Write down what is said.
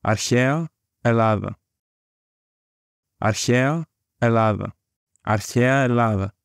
Αρχαία Ελλάδα. Αρχαία Ελλάδα. Αρχαία Ελλάδα.